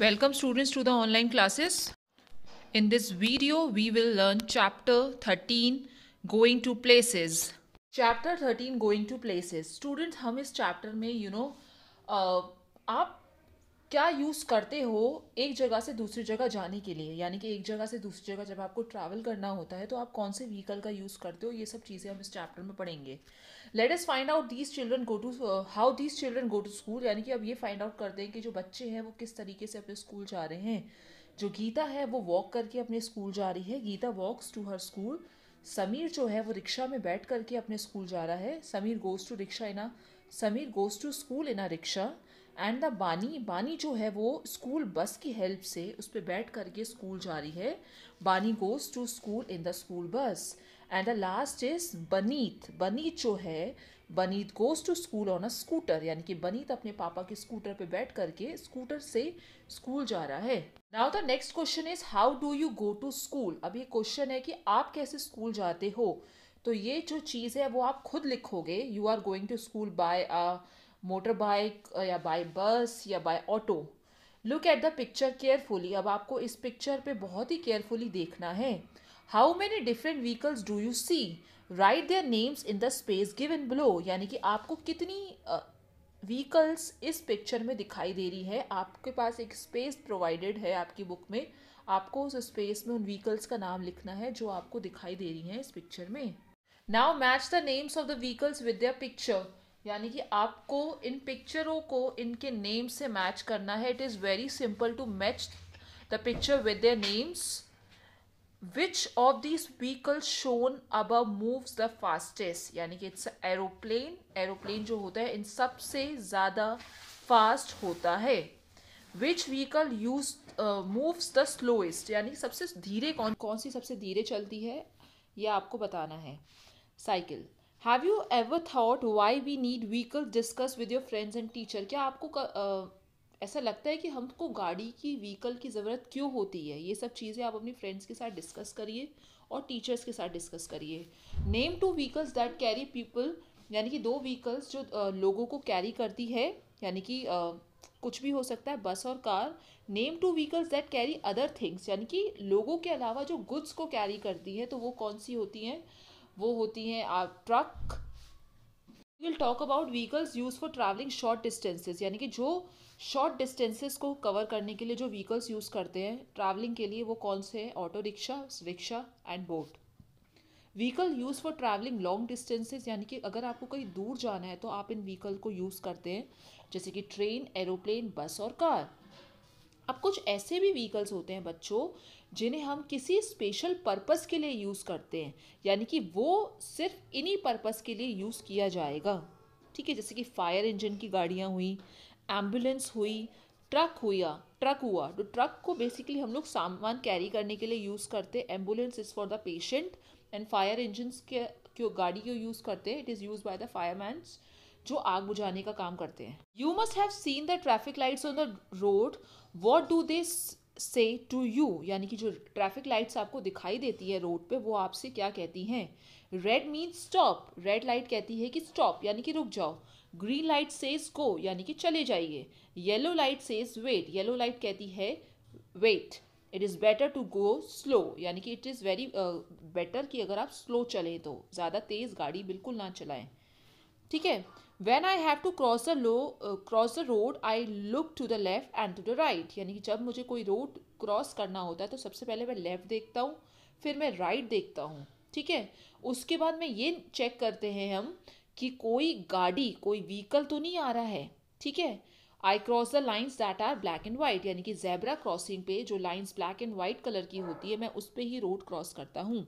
Welcome students to the online classes. In this video, we will learn chapter 13, going to places. Chapter 13, going to places. Students, हम इस chapter में, you know, uh, आप क्या use करते हो एक जगह से दूसरी जगह जाने के लिए यानी कि एक जगह से दूसरी जगह जब आपको ट्रैवल करना होता है तो आप कौन से व्हीकल का यूज़ करते हो ये सब चीज़ें हम इस चैप्टर में पढ़ेंगे let us find out these children go to how these children go to school यानी कि अब ये फाइंड आउट करते हैं कि जो बच्चे हैं वो किस तरीके से अपने स्कूल जा रहे हैं जो गीता है वो वॉक करके अपने स्कूल जा रही है Geeta walks to her school Sameer जो है वो रिक्शा में बैठ करके अपने स्कूल जा रहा है Sameer goes to rickshaw in Sameer goes to school in rickshaw and the Bani Bani जो है वो स्कूल बस की हेल्प से उस पर बैठ करके स्कूल जा रही है Bani goes to school in the school bus and the last is Baneet Baneet जो है Baneet goes to school on a scooter यानी कि बनीत अपने पापा के स्कूटर पे बैठ करके स्कूटर से स्कूल जा रहा है now the next question is how do you go to school अब ये क्वेश्चन है कि आप कैसे स्कूल जाते हो तो ये जो चीज़ है वो आप खुद लिखोगे you are going to school by a motorbike या बाय बस या by auto look at the picture carefully अब आपको इस पिक्चर पे बहुत ही केयरफुली देखना है how many different vehicles do you see write their names in the space given below यानी कि आपको कितनी व्हीकल्स uh, इस पिक्चर में दिखाई दे रही है आपके पास एक स्पेस प्रोवाइडेड है आपकी बुक में आपको उस स्पेस में उन व्हीकल्स का नाम लिखना है जो आपको दिखाई दे रही हैं इस पिक्चर में now match the names of the vehicles with the picture यानी कि आपको इन पिक्चरों को इनके नेम से मैच करना है it is very simple to match the picture with their names which of this vehicle shown अब मूव्स द फास्टेस्ट यानी कि इट्स एरोप्लेन एरोप्लेन जो होता है इन सबसे ज़्यादा फास्ट होता है which vehicle use moves the slowest यानी सबसे धीरे कौन कौन सी सबसे धीरे चलती है यह आपको बताना है cycle have you ever thought why we need vehicle discuss with your friends and teacher क्या आपको uh, ऐसा लगता है कि हमको गाड़ी की व्हीकल की ज़रूरत क्यों होती है ये सब चीज़ें आप अपनी फ्रेंड्स के साथ डिस्कस करिए और टीचर्स के साथ डिस्कस करिए name two vehicles that carry people यानी कि दो व्हीकल्स जो uh, लोगों को कैरी करती है यानी कि uh, कुछ भी हो सकता है बस और car name two vehicles that carry other things यानी कि लोगों के अलावा जो गुड्स को कैरी करती है तो वो कौन सी होती हैं वो होती हैं आप truck will talk about vehicles use for travelling short distances यानी कि जो शॉर्ट डिस्टेंसेस को कवर करने के लिए जो व्हीकल्स यूज़ करते हैं ट्रैवलिंग के लिए वो कौन से हैं auto rickshaw rickshaw and boat vehicle use for travelling long distances यानी कि अगर आपको कहीं दूर जाना है तो आप इन व्हीकल को यूज़ करते हैं जैसे कि ट्रेन एरोप्लेन बस और कार अब कुछ ऐसे भी व्हीकल्स होते हैं बच्चों जिन्हें हम किसी स्पेशल पर्पस के लिए यूज़ करते हैं यानी कि वो सिर्फ इन्हीं पर्पस के लिए यूज़ किया जाएगा ठीक है जैसे कि फायर इंजन की गाड़ियाँ हुई एम्बुलेंस हुई ट्रक हुआ ट्रक हुआ तो ट्रक को बेसिकली हम लोग सामान कैरी करने के लिए यूज़ करते ambulance is for the patient and fire engines के क्यों गाड़ी को यूज़ करते हैं it is use by the fireman जो आग बुझाने का काम करते हैं you must have seen the traffic lights on the road what do they say to you यानी कि जो ट्रैफिक लाइट्स आपको दिखाई देती है रोड पे वो आपसे क्या कहती हैं red mean stop red light कहती है कि स्टॉप यानी कि रुक जाओ ग्रीन लाइट सेज गो यानी कि चले जाइए yellow light says wait yellow light कहती है wait it is better to go slow यानी कि इट इज़ वेरी बेटर कि अगर आप स्लो चलें तो ज़्यादा तेज़ गाड़ी बिल्कुल ना चलाएं ठीक है when I have to cross the low cross the road I look to the left and to the right यानी कि जब मुझे कोई रोड क्रॉस करना होता है तो सबसे पहले मैं लेफ़्ट देखता हूँ फिर मैं राइट right देखता हूँ ठीक है उसके बाद में ये चेक करते हैं हम कि कोई गाड़ी कोई व्हीकल तो नहीं आ रहा है ठीक है I cross the lines that are black and white यानी कि जेबरा क्रॉसिंग पे जो lines black and white colour की होती है मैं उस पर ही रोड क्रॉस करता हूँ